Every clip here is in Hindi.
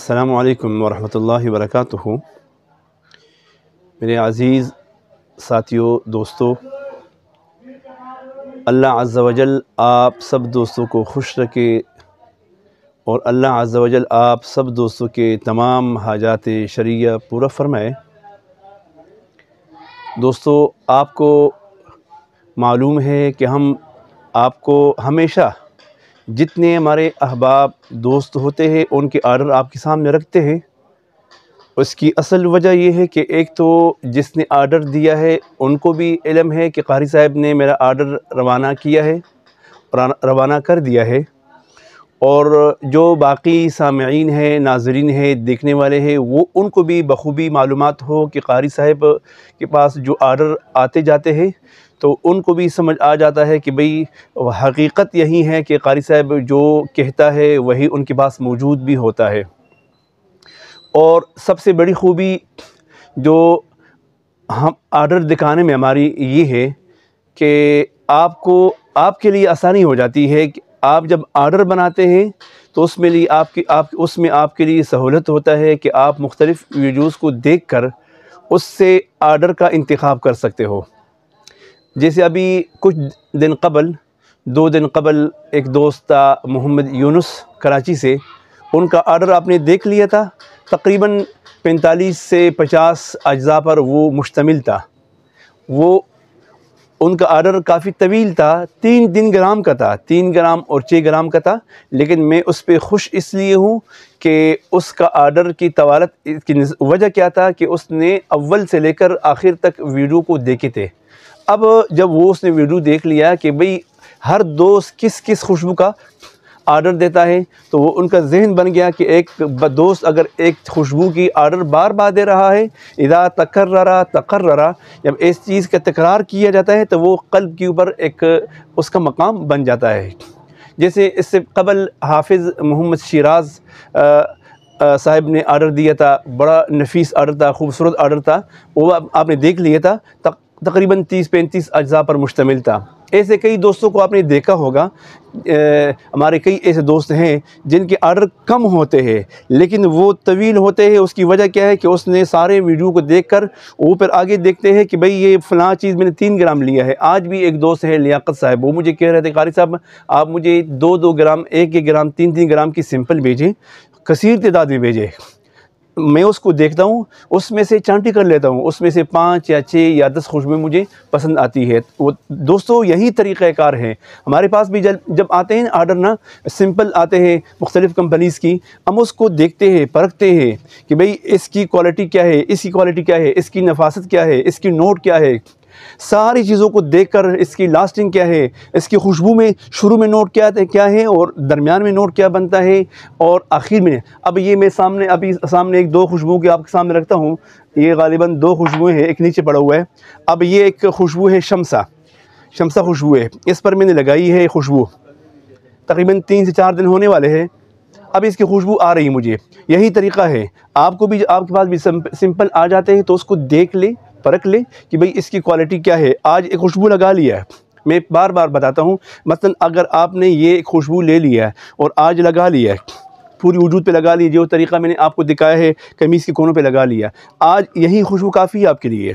अल्लाम वरहमल वर्क मेरे अज़ीज़ साथियों दोस्तों अल्लाह अज़्ज़ा वजल आप सब दोस्तों को खुश रखे और अल्लाह अज़्ज़ा वजल आप सब दोस्तों के तमाम हाजात शरिया पूरा फरमाए दोस्तों आपको मालूम है कि हम आपको हमेशा जितने हमारे अहबाब दोस्त होते हैं उनके आर्डर आपके सामने रखते हैं उसकी असल वजह यह है कि एक तो जिसने आर्डर दिया है उनको भी इलम है कि कारी साहब ने मेरा आर्डर रवाना किया है रवाना कर दिया है और जो बाकी सामीन है नाजरीन है देखने वाले हैं वो उनको भी बखूबी मालूम हो कि कारी साहब के पास जो आर्डर आते जाते हैं तो उनको भी समझ आ जाता है कि भाई हकीकत यही है कि कारी साहब जो कहता है वही उनके पास मौजूद भी होता है और सबसे बड़ी खूबी जो हम आर्डर दिखाने में हमारी ये है कि आपको आपके लिए आसानी हो जाती है कि आप जब आर्डर बनाते हैं तो उसमें लिए आपकी आप उसमें आपके लिए सहूलत होता है कि आप मुख्तलिफ़ वीडियोज़ को देख कर उससे आर्डर का इंतखब कर सकते हो जैसे अभी कुछ दिन कबल दो दिन कबल एक दोस्त था मोहम्मद यूनुस कराची से उनका आर्डर आपने देख लिया था तकरीबन 45 से 50 अज्जा पर वो मुश्तमिल था वो उनका आर्डर काफ़ी तवील था तीन तीन ग्राम का था तीन ग्राम और छः ग्राम का था लेकिन मैं उस पर खुश इसलिए हूँ कि उसका आर्डर की तवालत की वजह क्या था कि उसने अव्वल से लेकर आखिर तक वीडियो को देखे थे अब जब वो उसने वीडियो देख लिया कि भाई हर दोस्त किस किस खुशबू का आर्डर देता है तो वो उनका जहन बन गया कि एक दोस्त अगर एक खुशबू की आर्डर बार बार दे रहा है इदा तकर्रा तकर्रा जब इस चीज़ का तकरार किया जाता है तो वो कल्ब के ऊपर एक उसका मकाम बन जाता है जैसे इससे कबल हाफिज़ मोहम्मद शराज साहब ने आर्डर दिया था बड़ा नफीस आर्डर था खूबसूरत आर्डर था वो आपने देख लिया था तक तकरीबन 30-35 अज्जा पर मुश्तमिल था ऐसे कई दोस्तों को आपने देखा होगा हमारे कई ऐसे दोस्त हैं जिनके आर्डर कम होते हैं लेकिन वो तवील होते हैं उसकी वजह क्या है कि उसने सारे वीडियो को देखकर कर ऊपर आगे देखते हैं कि भाई ये फ़लाँ चीज़ मैंने तीन ग्राम लिया है आज भी एक दोस्त है लियाकत साहब वो मुझे कह रहे थे कारी साहब आप मुझे दो दो ग्राम एक एक ग्राम तीन तीन ग्राम की सिंपल भेजें कसर तदाद में भेजें मैं उसको देखता हूँ उसमें से चांटी कर लेता हूँ उसमें से पाँच या छः या दस खुशबू मुझे पसंद आती है वो दोस्तों यही तरीक़ाकार है हमारे पास भी जब जब आते हैं आर्डर ना सिंपल आते हैं मुख्तलिफ़ कंपनीज़ की हम उसको देखते हैं परखते हैं कि भाई इसकी क्वालिटी क्या है इसकी क्वालिटी क्या है इसकी नफासत क्या है इसकी नोट क्या है सारी चीज़ों को देखकर इसकी लास्टिंग क्या है इसकी खुशबू में शुरू में नोट क्या क्या है और दरमियान में नोट क्या बनता है और आखिर में अब ये मैं सामने अभी सामने एक दो खुशबू के आपके सामने रखता हूँ ये गालिबा दो खुशबुएँ हैं एक नीचे पड़ा हुआ है अब ये एक खुशबू है शमसा शमसा खुशबू है इस पर मैंने लगाई है खुशबू तकरीबन तीन से चार दिन होने वाले हैं अब इसकी खुशबू आ रही है मुझे यही तरीका है आपको भी आपके पास भी सिंपल आ जाते हैं तो उसको देख ले परख लें कि भाई इसकी क्वालिटी क्या है आज एक खुशबू लगा लिया है मैं बार बार बताता हूँ मतलब अगर आपने ये खुशबू ले लिया है और आज लगा लिया है पूरी वजूद पे लगा लीजिए जो तरीका मैंने आपको दिखाया है कमीज़ के कोनों पे लगा लिया आज यही खुशबू काफ़ी है आपके लिए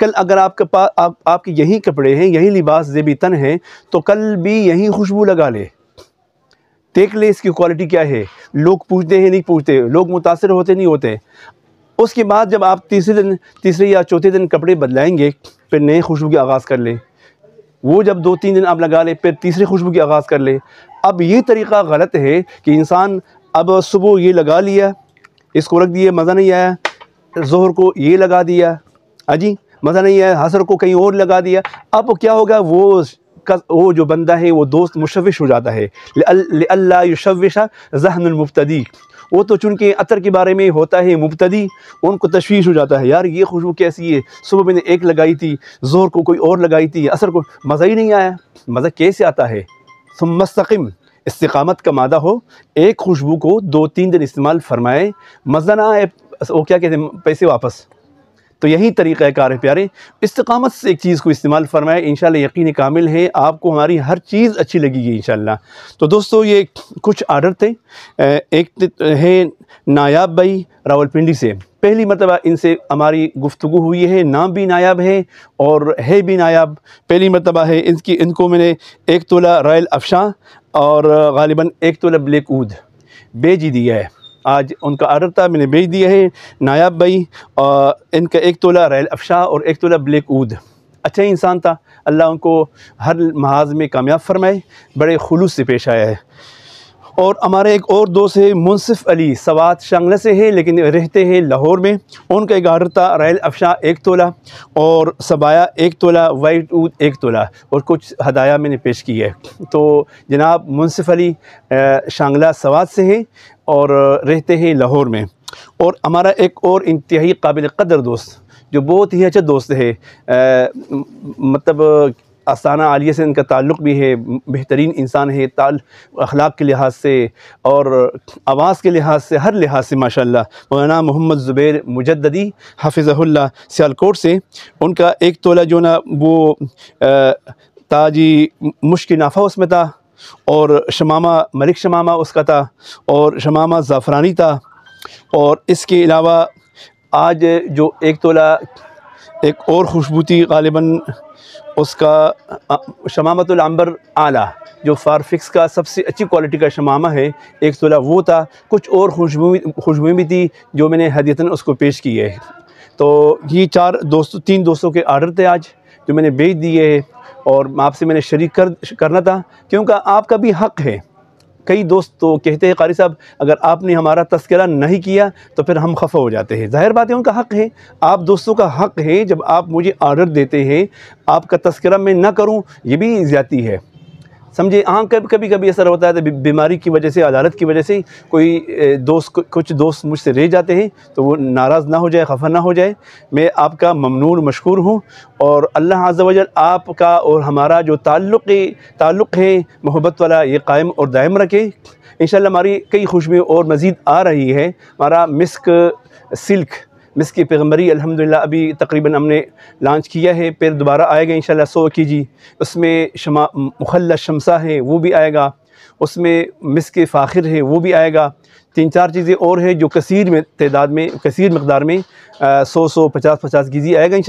कल अगर आपके पास आप, आपके यही कपड़े हैं यही लिबास जेबी तन हैं तो कल भी यही खुशबू लगा ले देख ले इसकी क्वालिटी क्या है लोग पूछते हैं नहीं पूछते लोग मुतासर होते नहीं होते उसके बाद जब आप तीसरे दिन तीसरे या चौथे दिन कपड़े बदलाएंगे फिर नए खुशबू की आगाज़ कर लें वो जब दो तीन दिन आप लगा लें फिर तीसरे खुशबू की आगाज़ कर लें अब ये तरीका गलत है कि इंसान अब सुबह ये लगा लिया इसको रख दिया मज़ा नहीं आया जहर को ये लगा दिया अजी हाँ मज़ा नहीं आया हसर को कहीं और लगा दिया अब क्या होगा वो वो जो बंदा है वो दोस्त मुशविश हो जाता है अल्लाह युशविशा जहनमफ्तदी वो तो चूँकि अतर के बारे में होता है मुबतदी उनको तशवीश हो जाता है यार ये खुशबू कैसी है सुबह मैंने एक लगाई थी जोर को कोई और लगाई थी असर को मज़ा ही नहीं आया मज़ा कैसे आता है तुम मस्तकम इस्तकामत का मादा हो एक खुशबू को दो तीन दिन इस्तेमाल फरमाए मज़ा ना आए वो क्या कहते हैं पैसे वापस तो यही तरीक़ाकार है प्यारे इस्तकामत से एक चीज़ को इस्तेमाल फ़रमाए इन यकीन कामिल है आपको हमारी हर चीज़ अच्छी लगेगी इन तो दोस्तों ये कुछ आर्डर थे एक है नायाब भाई रावलपिंडी से पहली मरतबा इनसे हमारी गुफ्तु हुई है नाम भी नायाब है और है भी नायाब पहली मरतबा है इनकी इनको मैंने एक तोला रॉयल अफशा और गालिबा एक तोला ब्लैक ऊद बेजी दिया है आज उनका आर्डर था मैंने भेज दिया है नायाब भाई और इनका एक तोला रैल अफशा और एक तोला ब्लैक ऊद अच्छा इंसान था अल्लाह उनको हर महाज में कामयाब फरमाए बड़े खुलूस से पेश आया है और हमारे एक और दोस्त है मुनसिफ अली सवात शांगला से है लेकिन रहते हैं लाहौर में उनका एक था रैल अफशा एक तोला और सबाया एक तोला वाइट ऊद एक तोला और कुछ हदाया मैंने पेश की है तो जनाब मुनसिफ अली शांगला सवात से हैं और रहते हैं लाहौर में और हमारा एक और इंतहाई काबिल कदर दोस्त जो बहुत ही अच्छा दोस्त है आ, मतलब आसाना आलिया से इनका ताल्लुक़ भी है बेहतरीन इंसान है ताल अखलाक के लिहाज से और आवाज़ के लिहाज से हर लिहाज से माशा मौलाना मोहम्मद ज़ुबैर मुजदी हाफिज़ल्ला सियालकोट से उनका एक तोला जो ना वो ताजी मुश्क नाफा उसमें था और शमामा मलिक शमामा उसका था और शमामा ज़ाफ़रानी था और इसके अलावा आज जो एक तोला एक और खुशबूती गालिबा उसका शमामतुलंबर आला जो फारफिक्स का सबसे अच्छी क्वालिटी का शमामा है एक तोला वो था कुछ और खुशबू खुशबू भी थी जो मैंने हदीतन उसको पेश की है तो ये चार दोस्तों तीन दोस्तों के आर्डर थे आज जो मैंने बेच दिए है और आपसे मैंने शरीक कर करना था क्योंकि आपका भी हक़ है कई दोस्त तो कहते हैं कारी साहब अगर आपने हमारा तस्करा नहीं किया तो फिर हम खफा हो जाते हैं ज़ाहिर बात है उनका हक़ है आप दोस्तों का हक़ है जब आप मुझे आर्डर देते हैं आपका तस्करा मैं ना करूँ ये भी ज़्यादा है समझिए हाँ कभी कभी कभी असर होता है तो बीमारी की वजह से अदालत की वजह से कोई दोस्त कुछ दोस्त मुझसे रह जाते हैं तो वो नाराज़ ना हो जाए खफा ना हो जाए मैं आपका ममनून मशहूर हूँ और अल्लाह अज़ल आपका और हमारा जो ताल्लुक़ ताल्लुक़ है मोहब्बत वाला ये कायम और दायम रखे इन हमारी कई खुशबू और मज़ीद आ रही है हमारा मिस्क सिल्क मिस की पैगम्बरी अलहमदिल्ला अभी तकरीबन हमने लॉन्च किया है फिर दोबारा आएगा इन सौ के जी उसमें शमा मुखल शमसा है वो भी आएगा उसमें मिस के फ़ाखिर है वो भी आएगा तीन चार चीज़ें और हैं जो कसर में तदाद में कसर मकदार में आ, सौ सौ पचास पचास जी आएगा इन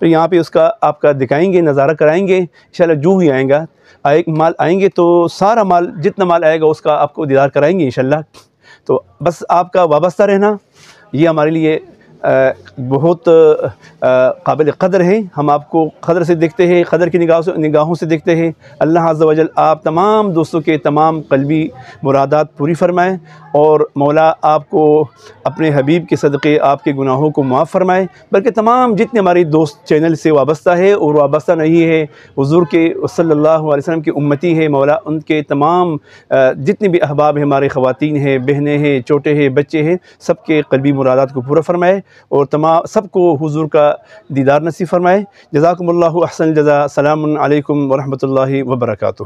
फिर यहाँ पर उसका आपका दिखाएँगे नज़ारा कराएँगे इन जो ही आएगा आए माल आएंगे तो सारा माल जितना माल आएगा उसका आपको दीदार कराएँगे इन तो बस आपका वाबस्ता रहना ये हमारे लिए बहुत काबिल क़दर हैं हम आपको क़दर से देखते हैं क़दर की निगाह से निगाहों से देखते हैं अल्लाह अज़ल आप तमाम दोस्तों के तमाम कलबी मुरादात पूरी फरमाएँ और मौला आपको अपने हबीब के सदक़े आपके गुनाहों को माफ़ फरमाएँ बल्कि तमाम जितने हमारे दोस्त चैनल से वाबस्ता है और वाबस्ता नहीं है हजूर के सल्ला वसम की उम्मती है मौला उनके तमाम जितने भी अहबाब हैं हमारे ख़वान हैं बहनें हैं छोटे हैं बच्चे हैं सबके कलबी मुरादात को पूरा फरमाए और तमाम सबको हुजूर का दीदार नसीब फरमाए जजाकम्ला अहसन जजा सलामकुम वरहमल वर्का